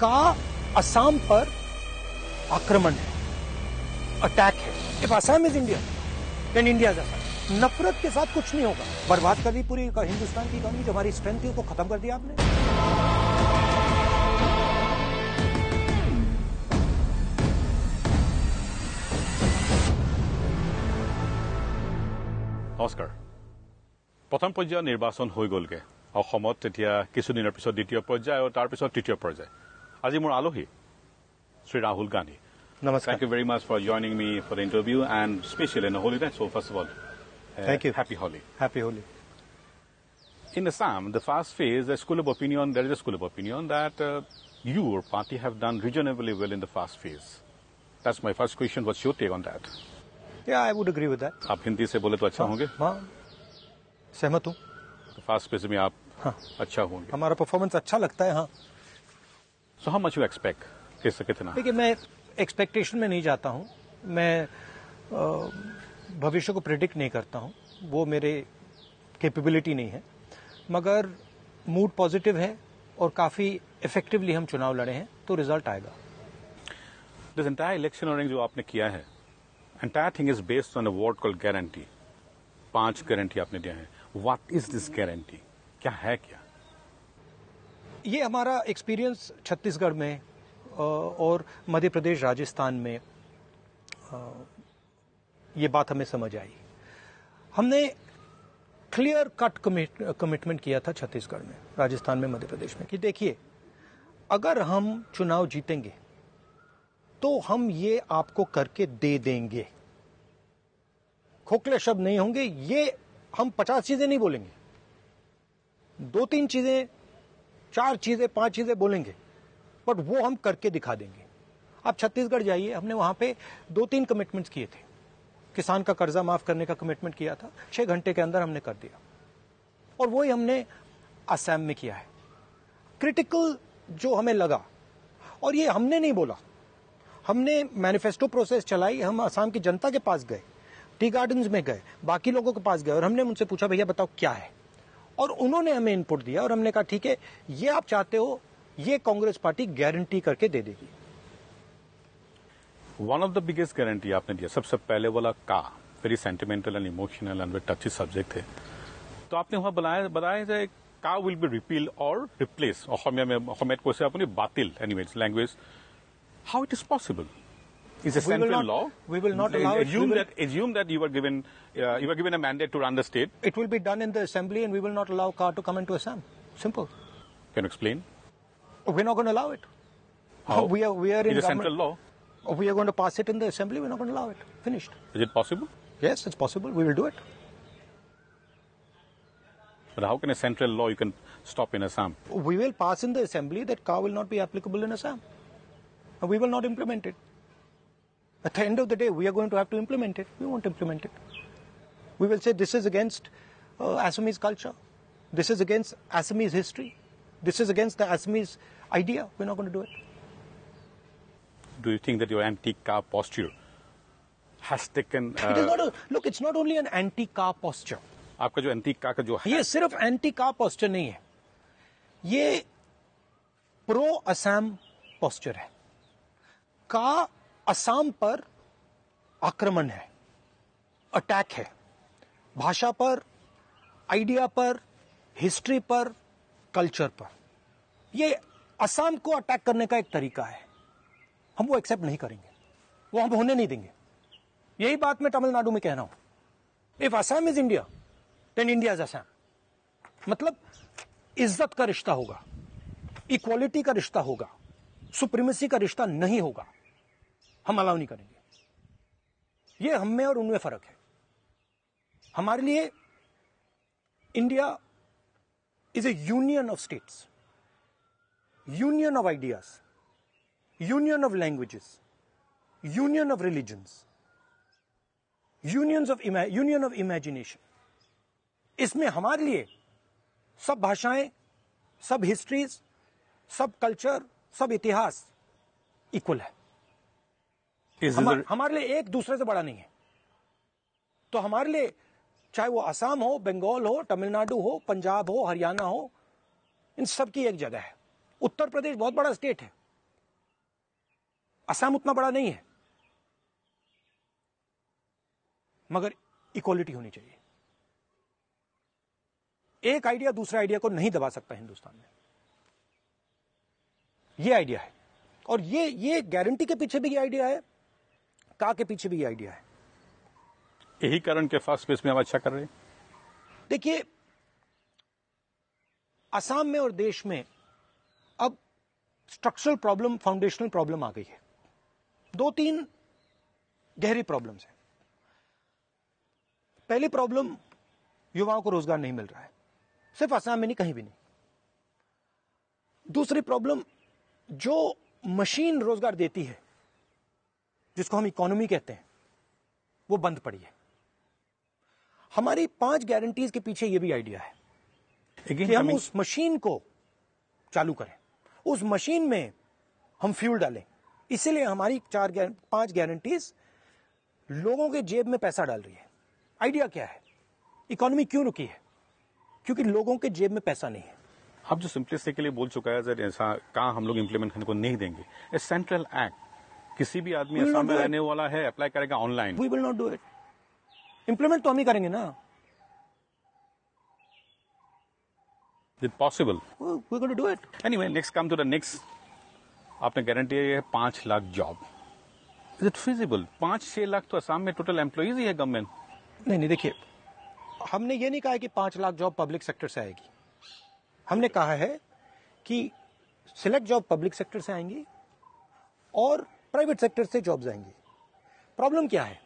का असम पर आक्रमण है अटैक है if Assam is India then India is नफरत के साथ कुछ नहीं होगा बर्बाद कर दी पूरी हिंदुस्तान की इकॉनमी जो हमारी स्ट्रेंथ थी उसको खत्म कर दिया आपने নমস্কাৰ প্ৰথম পৰ্যায়ৰ নিৰ্বাচন হৈ গ'লগৈ অসমত তেতিয়া কিছুদিনৰ পিছত দ্বিতীয় পৰ্যায় আৰু তাৰপিছত তৃতীয় পৰ্যায় Azimur Alohi, Sri Rahul Gandhi. Thank you very much for joining me for the interview and special in the holy day. So first of all, uh, thank you. Happy Holi. Happy Holi. In Assam, the first phase, the school of opinion, there is a school of opinion that uh, your party have done reasonably well in the first phase. That's my first question. What's your take on that? Yeah, I would agree with that. आप हिंदी से बोले तो अच्छा होंगे हाँ सहमत हूँ First phase में आप हाँ अच्छा होंगे हमारा performance अच्छा लगता है हाँ so how much you expect कैसे कितना देखिए मैं एक्सपेक्टेशन में नहीं जाता हूँ मैं भविष्य को प्रिडिक्ट नहीं करता हूँ वो मेरे कैपेबिलिटी नहीं है मगर मूड पॉजिटिव है और काफ़ी इफेक्टिवली हम चुनाव लड़े हैं तो रिजल्ट आएगा दिस एंटायर इलेक्शन जो आपने किया है entire thing is based on a word call guarantee पांच गारंटी आपने दिया है व्हाट इज दिस गारंटी क्या है क्या ये हमारा एक्सपीरियंस छत्तीसगढ़ में और मध्य प्रदेश राजस्थान में ये बात हमें समझ आई हमने क्लियर कट कमिटमेंट किया था छत्तीसगढ़ में राजस्थान में मध्य प्रदेश में कि देखिए अगर हम चुनाव जीतेंगे तो हम ये आपको करके दे देंगे खोखले शब्द नहीं होंगे ये हम पचास चीजें नहीं बोलेंगे दो तीन चीजें चार चीज़ें पांच चीज़ें बोलेंगे बट वो हम करके दिखा देंगे आप छत्तीसगढ़ जाइए हमने वहां पे दो तीन कमिटमेंट्स किए थे किसान का कर्जा माफ़ करने का कमिटमेंट किया था छह घंटे के अंदर हमने कर दिया और वही हमने असम में किया है क्रिटिकल जो हमें लगा और ये हमने नहीं बोला हमने मैनिफेस्टो प्रोसेस चलाई हम असम की जनता के पास गए टी गार्डन्स में गए बाकी लोगों के पास गए और हमने उनसे पूछा भैया बताओ क्या है और उन्होंने हमें इनपुट दिया और हमने कहा ठीक है ये आप चाहते हो ये कांग्रेस पार्टी गारंटी करके दे देगी one of the biggest guarantee आपने दिया सबसे पहले वाला का very sentimental and emotional and touch subject है तो आपने वहां बताया बताया जाए का विल बी रिपील और रिप्लेस में बातिल anyways language how it is possible is a central not, law. We will not allow assume it. That, assume that you were given uh, you were given a mandate to run the state. It will be done in the assembly, and we will not allow car to come into Assam. Simple. Can you explain? We're not going to allow it. How? We are we are in it's a central law. We are going to pass it in the assembly. We're not going to allow it. Finished. Is it possible? Yes, it's possible. We will do it. But how can a central law you can stop in Assam? We will pass in the assembly that car will not be applicable in Assam. We will not implement it. At the end of the day, we are going to have to implement it. We won't implement it. We will say this is against uh, Assamese culture. This is against Assamese history. This is against the Assamese idea. We're not going to do it. Do you think that your anti-car posture has taken? Uh... It is not uh, a, look. It's not only an anti-car posture. आपका जो anti का जो है ये सिर्फ anti का posture नहीं है ये प्रो असम पॉस्चर है का असम पर आक्रमण है अटैक है भाषा पर आइडिया पर हिस्ट्री पर कल्चर पर ये असम को अटैक करने का एक तरीका है हम वो एक्सेप्ट नहीं करेंगे वो हम होने नहीं देंगे यही बात मैं तमिलनाडु में कह रहा हूं if Assam is India then India is Assam मतलब इज्जत का रिश्ता होगा इक्वालिटी का रिश्ता होगा सुप्रीमेसी का रिश्ता नहीं होगा हम अलाउ नहीं करेंगे ये हम में और उनमें फर्क है हमारे लिए India is a union of states union of ideas union of languages union of religions union of union of imagination इसमें हमारे लिए सब भाषाएं सब हिस्ट्रीज सब कल्चर सब इतिहास इक्वल है हमार, हमारे लिए एक दूसरे से बड़ा नहीं है तो हमारे लिए चाहे वो असम हो बंगाल हो तमिलनाडु हो पंजाब हो हरियाणा हो इन सब की एक जगह है उत्तर प्रदेश बहुत बड़ा स्टेट है असम उतना बड़ा नहीं है मगर इक्वालिटी होनी चाहिए एक आइडिया दूसरे आइडिया को नहीं दबा सकता हिंदुस्तान में यह आइडिया है और ये ये गारंटी के पीछे भी ये आइडिया है का के पीछे भी ये आइडिया है यही कारण के फर्स्ट प्लेस में हम अच्छा कर रहे हैं देखिए असम में और देश में अब स्ट्रक्चरल प्रॉब्लम फाउंडेशनल प्रॉब्लम आ गई है दो तीन गहरी प्रॉब्लम्स हैं पहली प्रॉब्लम युवाओं को रोजगार नहीं मिल रहा है सिर्फ असम में नहीं कहीं भी नहीं दूसरी प्रॉब्लम जो मशीन रोजगार देती है जिसको हम इकोनॉमी कहते हैं वो बंद पड़ी है हमारी पांच गारंटीज के पीछे ये भी आइडिया है कि हम उस मशीन को चालू करें उस मशीन में हम फ्यूल डालें इसीलिए हमारी चार पांच गारंटीज लोगों के जेब में पैसा डाल रही है आइडिया क्या है इकोनॉमी क्यों रुकी है क्योंकि लोगों के जेब में पैसा नहीं है अब जो सिंपलिस्टी के लिए बोल चुका है ऐसा कहा हम लोग इम्प्लीमेंट करने को नहीं देंगे सेंट्रल एक्ट किसी भी आदमी असम में रहने वाला है अप्लाई करेगा online we will not do it implement तो हम ही करेंगे ना it possible do it way next come to the next आपने गारंटी है पांच lakh job is it feasible पांच छह लाख तो असम में टोटल एम्प्लॉज ही है गवर्नमेंट नहीं नहीं देखिए हमने ये नहीं कहा कि पांच लाख जॉब पब्लिक सेक्टर से आएगी हमने कहा है कि सिलेक्ट जॉब पब्लिक सेक्टर से आएंगी और प्राइवेट सेक्टर से जॉब जाएंगे प्रॉब्लम क्या है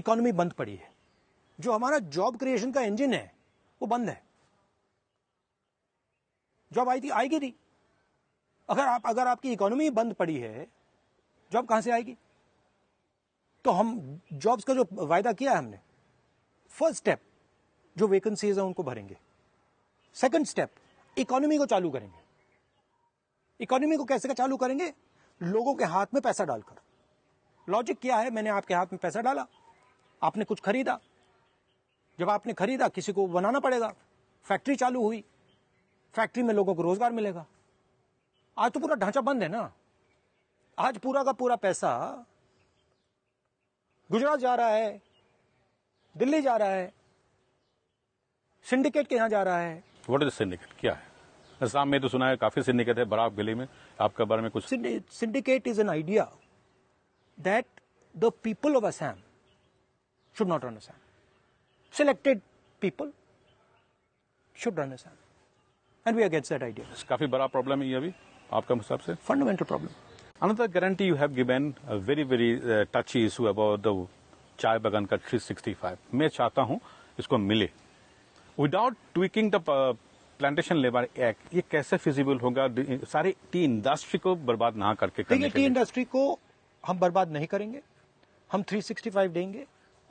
इकोनॉमी बंद पड़ी है जो हमारा जॉब क्रिएशन का इंजन है वो बंद है जॉब आई थी आएगी थी अगर आप अगर आपकी इकोनॉमी बंद पड़ी है जॉब कहां से आएगी तो हम जॉब्स का जो वायदा किया है हमने फर्स्ट स्टेप जो वैकेंसीज है उनको भरेंगे सेकंड स्टेप इकोनॉमी को चालू करेंगे इकोनॉमी को कैसे का चालू करेंगे लोगों के हाथ में पैसा डालकर लॉजिक क्या है मैंने आपके हाथ में पैसा डाला आपने कुछ खरीदा जब आपने खरीदा किसी को बनाना पड़ेगा फैक्ट्री चालू हुई फैक्ट्री में लोगों को रोजगार मिलेगा आज तो पूरा ढांचा बंद है ना आज पूरा का पूरा पैसा गुजरात जा रहा है दिल्ली जा रहा है सिंडिकेट के यहां जा रहा है वोट इज सिंडिकेट क्या है असम में तो सुना है काफी सिंडिकेट है बराक गली में आपके बारे में कुछ syndicate is an idea that the people of Assam should not run Assam selected people should run Assam and we are that idea काफी बड़ा प्रॉब्लम है ये अभी आपका हिसाब से fundamental problem another guarantee you have given very very touchy issue about the chai bagan का 365 मैं चाहता हूं इसको मिले without tweaking the plantation labour act ये कैसे फिजिबल होगा सारे टी इंडस्ट्री को बर्बाद ना करके देखिए टी इंडस्ट्री को हम बर्बाद नहीं करेंगे हम 365 देंगे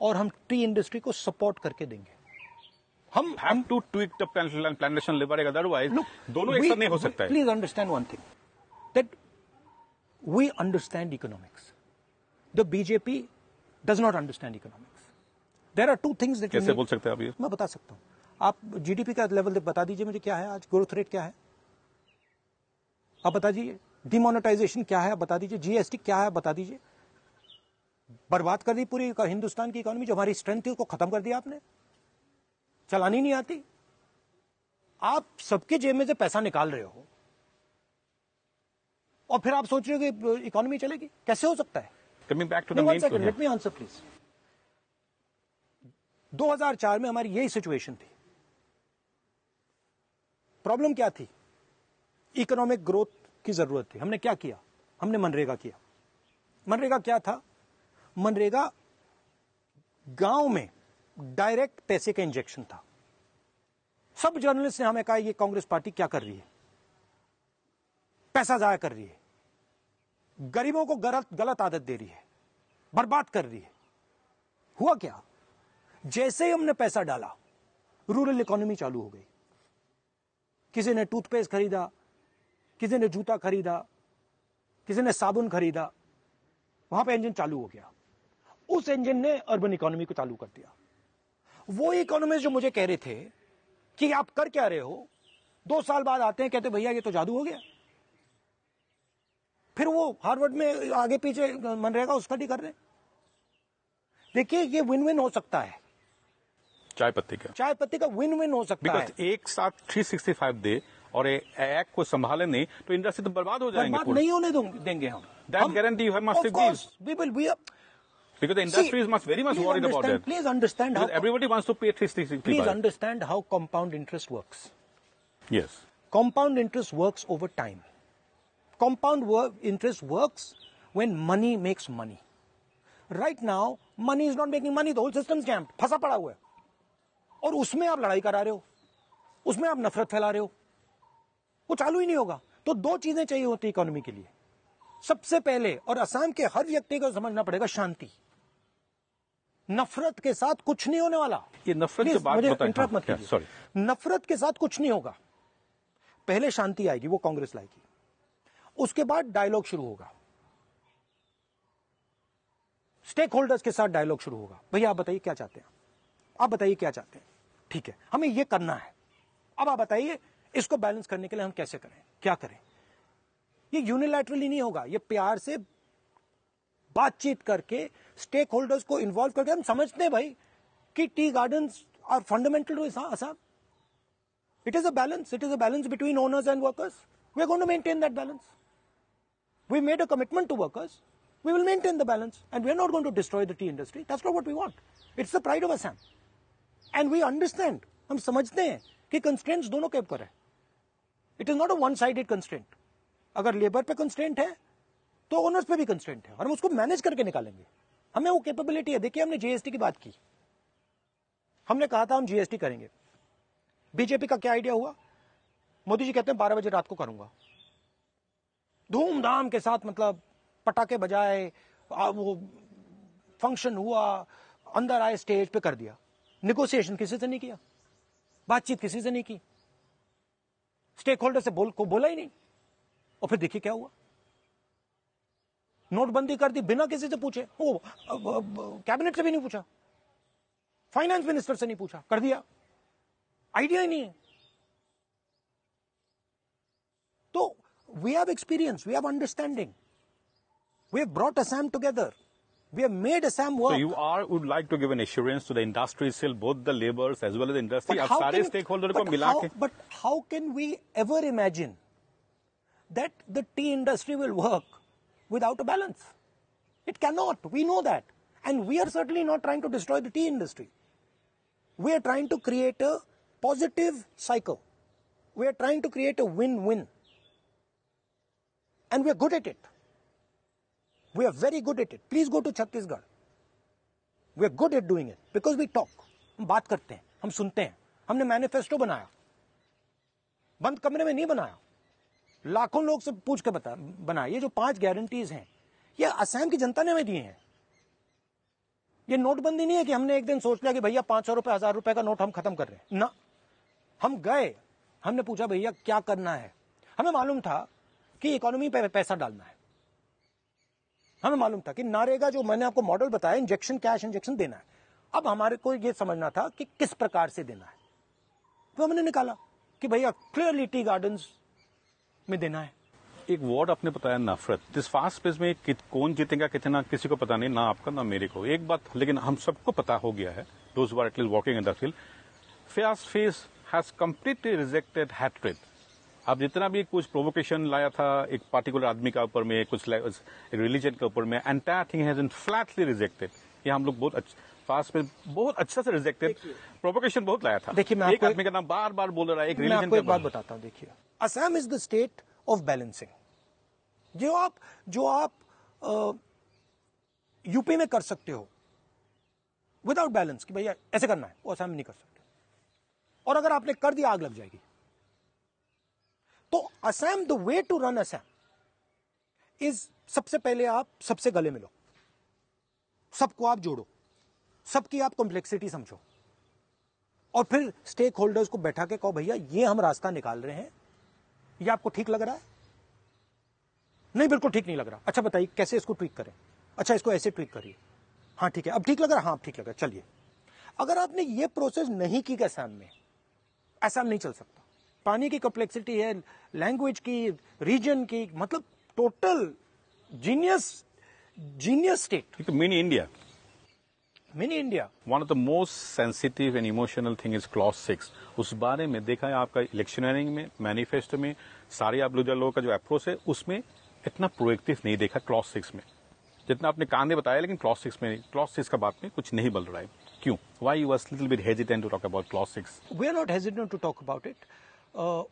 और हम टी इंडस्ट्री को सपोर्ट करके देंगे हम हम to tweak the plantation labour act otherwise दोनों एक साथ नहीं हो सकता है please understand one thing that we understand economics the BJP does not understand economics there are two things that कैसे बोल सकते हैं आप ये मैं बता सकता हूं आप जीडीपी का लेवल बता दीजिए मुझे क्या है आज ग्रोथ रेट क्या है आप बता दीजिए डिमोनेटाइजेशन क्या है बता दीजिए जीएसटी क्या है बता दीजिए बर्बाद कर दी पूरी हिंदुस्तान की इकोनॉमी जो हमारी स्ट्रेंथ थी उसको खत्म कर दिया आपने चलानी नहीं आती आप सबके जेब में से पैसा निकाल रहे हो और फिर आप सोच रहे हो कि इकोनॉमी चलेगी कैसे हो सकता है coming back to let me answer please 2004 में हमारी यही सिचुएशन थी प्रॉब्लम क्या थी इकोनॉमिक ग्रोथ की जरूरत थी हमने क्या किया हमने मनरेगा किया मनरेगा क्या था मनरेगा गांव में डायरेक्ट पैसे का इंजेक्शन था सब जर्नलिस्ट ने हमें कहा ये कांग्रेस पार्टी क्या कर रही है पैसा जाया कर रही है गरीबों को गलत गलत आदत दे रही है बर्बाद कर रही है हुआ क्या जैसे ही हमने पैसा डाला रूरल इकोनॉमी चालू हो गई किसी ने टूथपेस्ट खरीदा किसी ने जूता खरीदा किसी ने साबुन खरीदा वहां पे इंजन चालू हो गया उस इंजन ने अर्बन इकोनॉमी को चालू कर दिया वो इकोनॉमिस्ट जो मुझे कह रहे थे कि आप कर क्या रहे हो दो साल बाद आते हैं कहते भैया ये तो जादू हो गया फिर वो हार्वर्ड में आगे पीछे मन रहेगा उसका भी कर रहे देखिए ये विन विन हो सकता है चाय पत्ती का चाय पत्ती का विन विन हो सकता Because है एक साथ 365 दे और एक्ट को संभाले नहीं तो इंडस्ट्री तो बर्बाद हो जाएंगे बर्बाद नहीं होने देंगे हम that guarantee have must we will we Because the industry See, is much, very much worried about that. Please understand because how everybody wants to pay 365. Please understand how compound interest works. Yes. Compound interest works over time. Compound work, interest works when money makes money. Right now, money is not making money. The whole system's jammed. फंसा पड़ा हुआ है. और उसमें आप लड़ाई करा रहे हो उसमें आप नफरत फैला रहे हो वो चालू ही नहीं होगा तो दो चीजें चाहिए होती इकोनॉमी के लिए सबसे पहले और असम के हर व्यक्ति को समझना पड़ेगा शांति नफरत के साथ कुछ नहीं होने वाला ये नफरत की इंटरप्ट मत सॉरी हाँ, नफरत के साथ कुछ नहीं होगा पहले शांति आएगी वो कांग्रेस लाएगी उसके बाद डायलॉग शुरू होगा स्टेक होल्डर्स के साथ डायलॉग शुरू होगा भैया आप बताइए क्या चाहते हैं आप बताइए क्या चाहते हैं ठीक है हमें यह करना है अब आप बताइए इसको बैलेंस करने के लिए हम कैसे करें क्या करें ये यूनिलैटरली नहीं होगा ये प्यार से बातचीत करके स्टेक होल्डर्स को इन्वॉल्व करके हम समझते हैं भाई कि tea garden are fundamental to Assam it is a balance it is a balance between owners and workers we are going to maintain that balance we made a commitment to workers we will maintain the balance and we are not going to destroy the tea industry that's not what we want it's the pride of assam and we understand हम समझते हैं कि constant दोनों cap पर है it is not a one sided constant अगर labour पे constant है तो ओनर्स पे भी कंस्टेंट है और हम उसको मैनेज करके निकालेंगे हमें वो कैपेबिलिटी है देखिए हमने जीएसटी की बात की हमने कहा था हम जीएसटी करेंगे बीजेपी का क्या आइडिया हुआ मोदी जी कहते हैं बारह बजे रात को करूंगा धूमधाम के साथ मतलब पटाखे बजाए वो फंक्शन हुआ अंदर आए स्टेज पे कर दिया निगोसिएशन किसी से नहीं किया बातचीत किसी से नहीं की स्टेक होल्डर से बोल को बोला ही नहीं और फिर देखिए क्या हुआ नोटबंदी कर दी बिना किसी से पूछे वो कैबिनेट से भी नहीं पूछा फाइनेंस मिनिस्टर से नहीं पूछा कर दिया आइडिया ही नहीं है तो we have experience we have understanding we have brought Assam together we have made some work. So you are would like to give an assurance to the industry still, both the laborers as well as the industry, but how can, stakeholder but, ko how, but how can we ever imagine that the tea industry will work without a balance? It cannot. We know that. And we are certainly not trying to destroy the tea industry. We are trying to create a positive cycle. We are trying to create a win-win. And we are good at it. We are very good at it. Please go to Chhattisgarh. We are good at doing it because we talk हम बात करते हैं हम सुनते हैं हमने manifesto बनाया बंद कमरे में नहीं बनाया लाखों लोग से पूछ के बता बनाया ये जो पांच गारंटीज हैं ये असम की जनता ने हमें दिए हैं ये नोटबंदी नहीं है कि हमने एक दिन सोच लिया कि भैया पांच सौ रुपए हजार रुपए का नोट हम खत्म कर रहे हैं ना हम गए हमने पूछा भैया क्या करना है हमें मालूम था कि इकोनॉमी पे पैसा डालना है हमें मालूम था कि नारेगा जो मैंने आपको मॉडल बताया इंजेक्शन कैश इंजेक्शन देना है अब हमारे को यह समझना था कि किस प्रकार से देना है तो हमने निकाला कि भैया क्लियरली टी गार्डन में देना है एक वर्ड आपने बताया नफरत इस फास्ट पेज में कित, कौन जीतेगा कितना किसी को पता नहीं ना आपका ना मेरे को एक बात लेकिन हम सबको पता हो गया है those are walking in the field face has completely rejected hatred अब जितना भी कुछ प्रोवोकेशन लाया था एक पर्टिकुलर आदमी के ऊपर में कुछ रिलीजन के ऊपर में entire thing has in flatly rejected ये हम लोग बहुत अच्छा फास्ट में बहुत अच्छा से रिजेक्टेड प्रोवोकेशन बहुत लाया था देखिए मैं एक आदमी का नाम बार बार बोल रहा है एक रिलीजन के बात बताता हूँ देखिए Assam is the state of balancing जो आप जो आप यूपी में कर सकते हो विदाउट बैलेंस कि भैया ऐसे करना है वो असम नहीं कर सकते और अगर आपने कर दिया आग लग जाएगी तो Assam the way to run Assam is सबसे पहले आप सबसे गले मिलो सबको आप जोड़ो सबकी आप कॉम्प्लेक्सिटी समझो और फिर स्टेक होल्डर्स को बैठा के कहो भैया ये हम रास्ता निकाल रहे हैं ये आपको ठीक लग रहा है नहीं बिल्कुल ठीक नहीं लग रहा अच्छा बताइए कैसे इसको ट्वीक करें अच्छा इसको ऐसे ट्वीक करिए हाँ ठीक है अब ठीक लग रहा है हाँ ठीक लग रहा है चलिए अगर आपने ये प्रोसेस नहीं की असैम में ऐसा नहीं चल सकता पानी की कॉम्प्लेक्सिटी है लैंग्वेज की रीजन की मतलब total genius genius state mini India mini India one of the most sensitive and emotional thing is clause six उस बारे में देखा है आपका इलेक्शनरिंग में मैनिफेस्टो में सारे आप लोगों का जो अप्रोच है उसमें इतना प्रोएक्टिव नहीं देखा क्लॉस सिक्स में जितना आपने कांधे बताया लेकिन क्लॉस सिक्स में क्लॉस सिक्स का बात में कुछ नहीं बल रहा है क्यों why you was little bit hesitant to talk about clause six we are not hesitant to talk about it uh,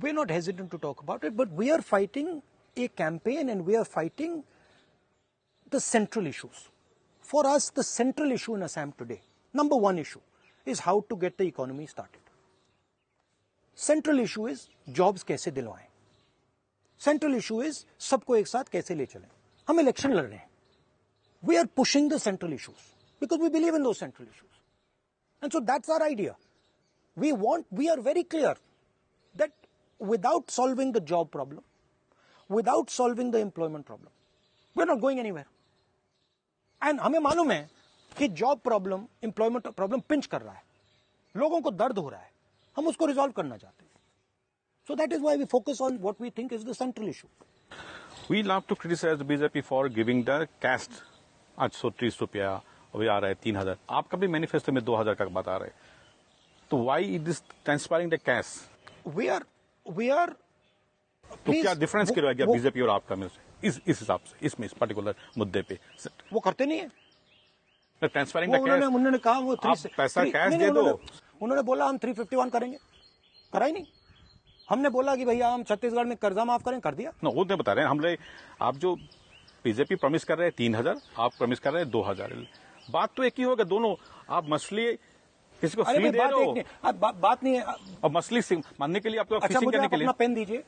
we're not hesitant to talk about it, but we are fighting a campaign and we are fighting the central issues. For us, the central issue in Assam today, number one issue, is how to get the economy started. Central issue is jobs कैसे दिलवाएं. Central issue is सबको एक साथ कैसे ले चलें. We are pushing the central issues because we believe in those central issues. And so that's our idea we want we are very clear that without solving the job problem without solving the employment problem we're not going anywhere and hame malum hai ki job problem employment problem pinch kar raha hai logon ko dard ho raha hai hum usko resolve karna so that is why we focus on what we think is the central issue we love to criticize the bjp for giving the caste 830 rupees अभी आ रहा है तीन हजार आपका भी manifesto में दो हजार तो why it is transpiring the cash we are we are तो क्या डिफरेंस क्या गया बीजेपी और आपका मेरे इस इस हिसाब से इसमें इस पर्टिकुलर मुद्दे पे वो करते नहीं है ट्रांसफरिंग तो उन्होंने उन्होंने कहा वो थ्री पैसा कैश दे दो उन्होंने बोला हम थ्री फिफ्टी वन करेंगे कराई नहीं हमने बोला कि भैया हम छत्तीसगढ़ में कर्जा माफ करें कर दिया ना वो तो बता रहे हैं हमने आप जो बीजेपी प्रमिस कर रहे हैं तीन हजार आप प्रमिस कर रहे हैं दो हजार बात तो एक ही होगा दोनों आप मछली किसी को फी दे दो बात बात नहीं है और सिंह मानने के लिए आपको अच्छा, करने के लिए पेन दीजिए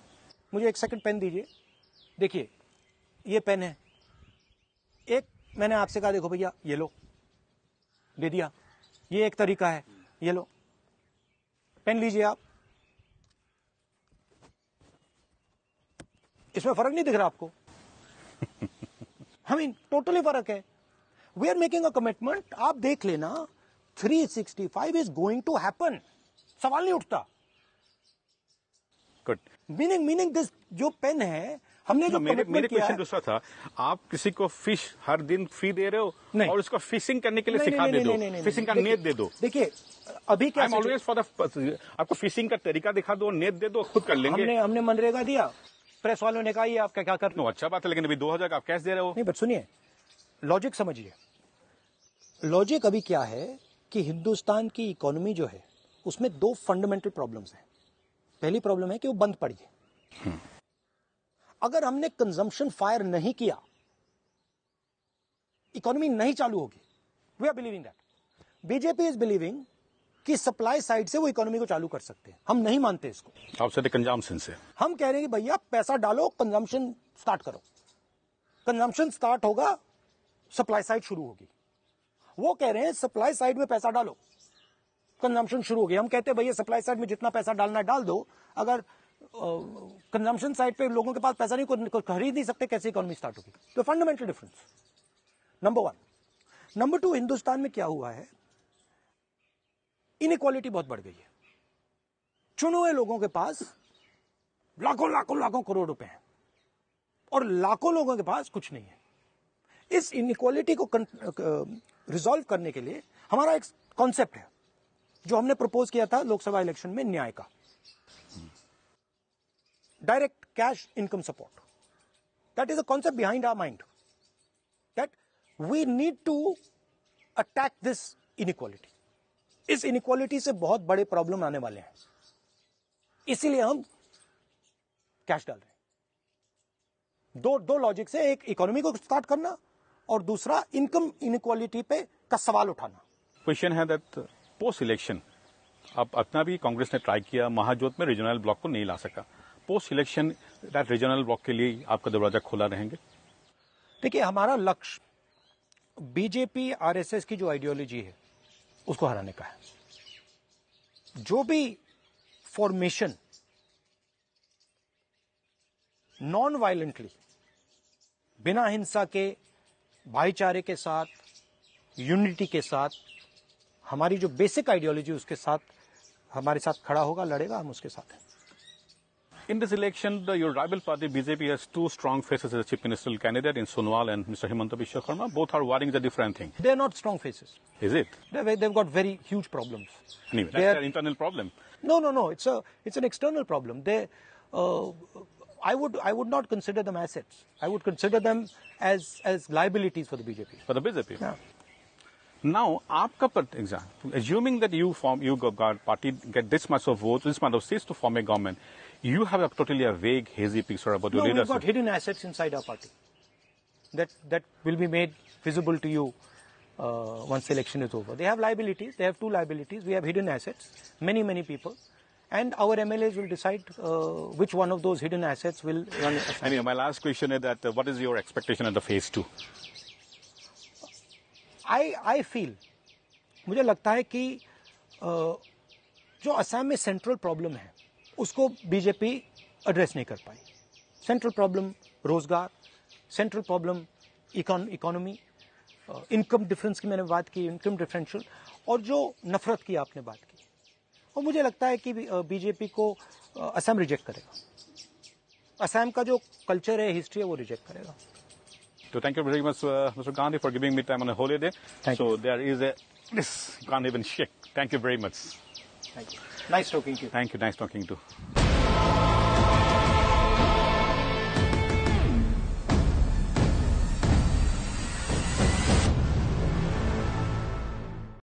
मुझे एक सेकंड पेन दीजिए देखिए ये पेन है एक मैंने आपसे कहा देखो भैया ये लो दे दिया ये एक तरीका है ये लो पेन लीजिए आप इसमें फर्क नहीं दिख रहा आपको आई मीन टोटली फर्क है we are making a commitment आप देख लेना 365 इज गोइंग टू हैपन सवाल नहीं उठता गुड मीनिंग मीनिंग दिस जो पेन है हमने जो अच्छा, मेरे मेरे क्वेश्चन दूसरा था आप किसी को फिश हर दिन फ्री दे रहे हो नहीं और उसको फिशिंग करने के लिए सिखा दे दो फिशिंग का नेट दे दो देखिए अभी क्या ऑलवेज फॉर द आपको फिशिंग का तरीका दिखा दो नेट दे दो खुद कर लेंगे हमने हमने मनरेगा दिया प्रेस वालों ने कहा ये आपका क्या कर अच्छा बात है लेकिन अभी दो हजार का आप कैश दे रहे हो नहीं बट सुनिए लॉजिक समझिए लॉजिक अभी क्या है कि हिंदुस्तान की इकोनॉमी जो है उसमें दो फंडामेंटल प्रॉब्लम्स हैं पहली प्रॉब्लम है कि वो बंद पड़ी है हम्म। अगर हमने कंजम्पशन फायर नहीं किया इकोनॉमी नहीं चालू होगी we are believing that BJP is believing कि सप्लाई साइड से वो इकोनॉमी को चालू कर सकते हैं हम नहीं मानते इसको आप कंजम्पशन से हम कह रहे हैं कि भैया पैसा डालो कंजम्पशन स्टार्ट करो कंजम्पशन स्टार्ट होगा सप्लाई साइड शुरू होगी वो कह रहे हैं सप्लाई साइड में पैसा डालो कंजम्पशन शुरू हो गया हम कहते हैं भैया सप्लाई साइड में जितना पैसा डालना है डाल दो अगर कंजम्पशन साइड पे लोगों के पास पैसा नहीं कुछ खरीद नहीं सकते कैसे इकोनॉमी स्टार्ट होगी तो fundamental difference number one number two Hindustan में क्या हुआ है इनक्वालिटी बहुत बढ़ गई है चुने हुए लोगों के पास लाखों लाखों लाखों करोड़ रुपए हैं और लाखों लोगों के पास कुछ नहीं है इस इनक्वालिटी को रिजॉल्व करने के लिए हमारा एक कॉन्सेप्ट है जो हमने प्रपोज किया था लोकसभा इलेक्शन में न्याय का direct cash income support that is a concept behind our mind that we need to attack this inequality इस इनिक्वालिटी से बहुत बड़े प्रॉब्लम आने वाले हैं इसीलिए हम कैश डाल रहे हैं दो दो लॉजिक से एक इकोनॉमी को स्टार्ट करना और दूसरा इनकम इनक्वालिटी पे का सवाल उठाना क्वेश्चन है दैट पोस्ट इलेक्शन अब अपना भी कांग्रेस ने ट्राई किया महाजोत में रीजनल ब्लॉक को नहीं ला सका post election that regional bloc के लिए आपका दरवाजा खोला रहेंगे देखिए हमारा लक्ष्य बीजेपी आरएसएस की जो आइडियोलॉजी है उसको हराने का है जो भी फॉर्मेशन नॉन वायलेंटली बिना हिंसा के भाईचारे के साथ यूनिटी के साथ हमारी जो बेसिक आइडियोलॉजी उसके साथ हमारे साथ खड़ा होगा लड़ेगा हम उसके साथ इन दिस इलेक्शन योर राइबल party BJP has two strong faces as chief minister candidate in Sonowal and mister Himanta Biswa Sarma both are warring the different thing they are not strong faces is it they got very huge problem internal problem no no no it's it's an external problem they I would I would not consider them assets. I would consider them as as liabilities for the BJP. For the BJP. Yeah. Now, आपका example, assuming that you form, you got party get this much of votes, this much of seats to form a government, you have a totally a vague, hazy picture about no, your leadership. we've got hidden assets inside our party that that will be made visible to you uh, once election is over. They have liabilities. They have two liabilities. We have hidden assets. Many many people. and our MLAs will decide uh, which one of those hidden assets will run. Anyway, my last question is that uh, what is your expectation at the phase two? I I feel मुझे लगता है कि जो असम में central problem है उसको BJP address नहीं कर पाई सेंट्रल प्रॉब्लम रोजगार central problem economy income difference की मैंने बात की इनकम डिफरेंशियल और जो नफरत की आपने बात की और मुझे लगता है कि बीजेपी को असम रिजेक्ट करेगा असम का जो कल्चर है हिस्ट्री है वो रिजेक्ट करेगा तो thank you very much mister Gandhi for giving me time on a holiday so there is a this can't even shake thank you very much thank you nice talking to thank you nice talking to